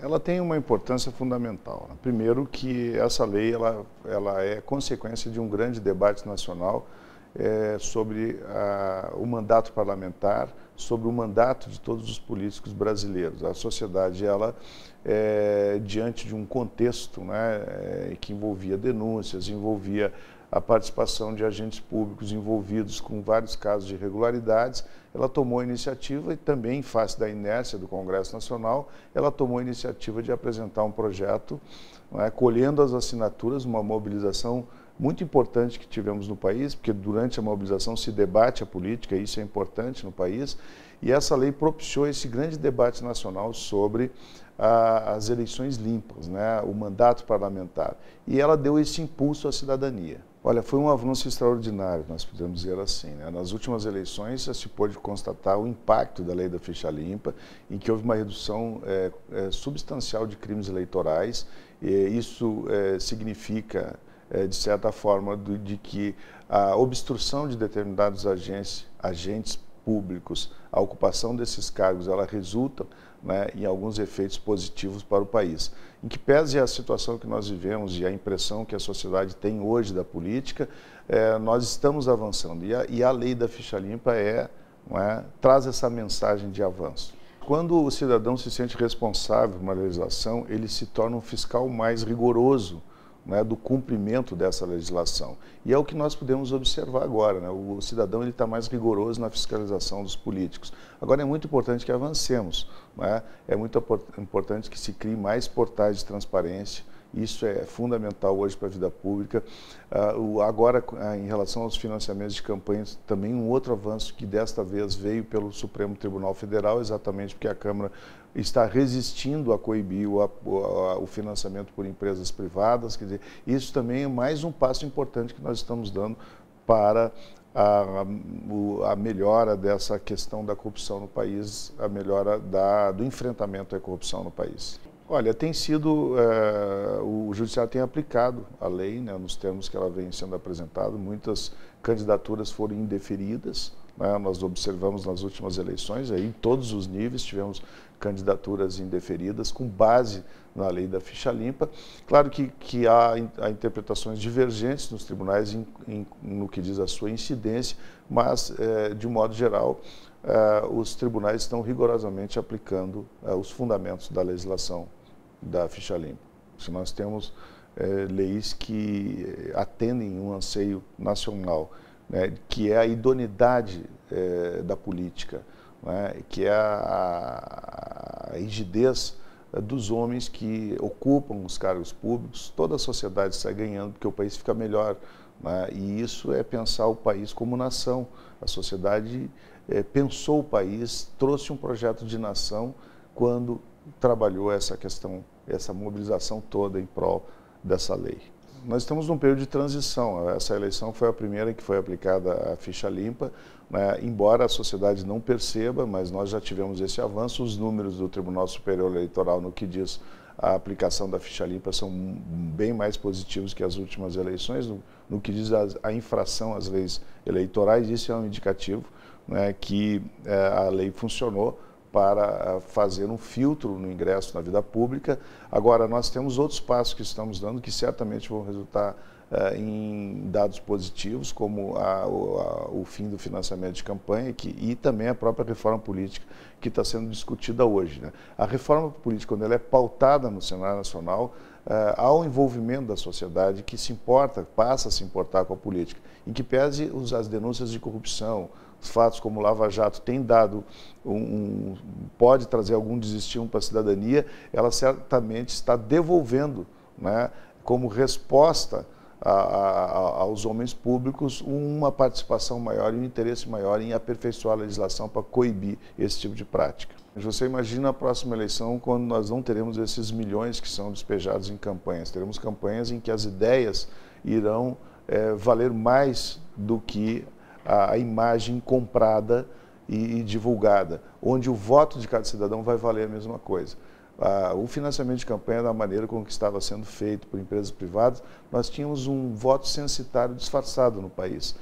Ela tem uma importância fundamental. Né? Primeiro que essa lei ela, ela é consequência de um grande debate nacional é, sobre a, ah, o mandato parlamentar, sobre o mandato de todos os políticos brasileiros. A sociedade, ela, é, diante de um contexto né, eh, que envolvia denúncias, envolvia a participação de agentes públicos envolvidos com vários casos de irregularidades, ela tomou a iniciativa e também, em face da inércia do Congresso Nacional, ela tomou a iniciativa de apresentar um projeto, né, colhendo as assinaturas, uma mobilização muito importante que tivemos no país, porque durante a mobilização se debate a política, isso é importante no país, e essa lei propiciou esse grande debate nacional sobre as eleições limpas, né, o mandato parlamentar. E ela deu esse impulso à cidadania. Olha, foi um avanço extraordinário, nós podemos dizer assim. Né? Nas últimas eleições já se pôde constatar o impacto da lei da ficha limpa, em que houve uma redução é, é, substancial de crimes eleitorais. isso é, significa, é, de certa forma, do, de que a obstrução de determinados agentes, agentes públicos, a ocupação desses cargos, ela resulta né, em alguns efeitos positivos para o país. Em que pese a situação que nós vivemos e a impressão que a sociedade tem hoje da política, eh, nós estamos avançando. E a, e a, lei da ficha limpa é, é, traz essa mensagem de avanço. Quando o cidadão se sente responsável por uma legislação, ele se torna um fiscal mais rigoroso né, do cumprimento dessa legislação. E é o que nós podemos observar agora. Né? O cidadão está mais rigoroso na fiscalização dos políticos. Agora, é muito importante que avancemos. Né? É muito importante que se crie mais portais de transparência. Isso é fundamental hoje para a vida pública. Ah, agora, ah, em relação aos financiamentos de campanhas, também um outro avanço que desta vez veio pelo Supremo Tribunal Federal, exatamente porque a Câmara está resistindo a coibir o, a, o, financiamento por empresas privadas. Quer dizer, isso também é mais um passo importante que nós estamos dando para a, a melhora dessa questão da corrupção no país, a melhora da, do enfrentamento à corrupção no país. Olha, tem sido, eh, o judiciário tem aplicado a lei, né, nos termos que ela vem sendo apresentada, muitas candidaturas foram indeferidas, né? Nós observamos nas últimas eleições, aí, em todos os níveis, tivemos candidaturas indeferidas com base na lei da ficha limpa. Claro que, que há, há interpretações divergentes nos tribunais em, em, no que diz a sua incidência, mas, eh, de modo geral, eh, os tribunais estão rigorosamente aplicando eh, os fundamentos da legislação da ficha limpa. Se nós temos leis que atendem um anseio nacional né, que é a idoneidade é, da política, né, que é a, a, rigidez dos homens que ocupam os cargos públicos, toda a sociedade sai ganhando porque o país fica melhor. Né, e isso é pensar o país como nação. A sociedade é, pensou o país, trouxe um projeto de nação quando trabalhou essa questão, essa mobilização toda em prol dessa lei nós estamos num período de transição. Essa eleição foi a primeira que foi aplicada a ficha limpa, né? embora a sociedade não perceba, mas nós já tivemos esse avanço. Os números do Tribunal Superior Eleitoral no que diz a aplicação da ficha limpa são bem mais positivos que as últimas eleições, no, no que diz a, a, infração às leis eleitorais. Isso é um indicativo né, que é, a lei funcionou para ah, fazer um filtro no ingresso na vida pública. Agora, nós temos outros passos que estamos dando que certamente vão resultar eh, em dados positivos, como a, a, o fim do financiamento de campanha que, e também a própria reforma política que está sendo discutida hoje. Né? A reforma política, quando ela é pautada no cenário nacional, uh, eh, ao envolvimento da sociedade que se importa, passa a se importar com a política, em que pese as denúncias de corrupção, os fatos como o Lava Jato têm dado um, um, pode trazer algum desestímulo para a cidadania, ela certamente está devolvendo, né, como resposta a, a, aos homens públicos uma participação maior e um interesse maior em aperfeiçoar a legislação para coibir esse tipo de prática. Você imagina a próxima eleição quando nós não teremos esses milhões que são despejados em campanhas. Teremos campanhas em que as ideias irão é, valer mais do que a, a imagem comprada e, e divulgada, onde o voto de cada cidadão vai valer a mesma coisa ah, o financiamento de campanha da maneira como que estava sendo feito por empresas privadas, nós tínhamos um voto censitário disfarçado no país.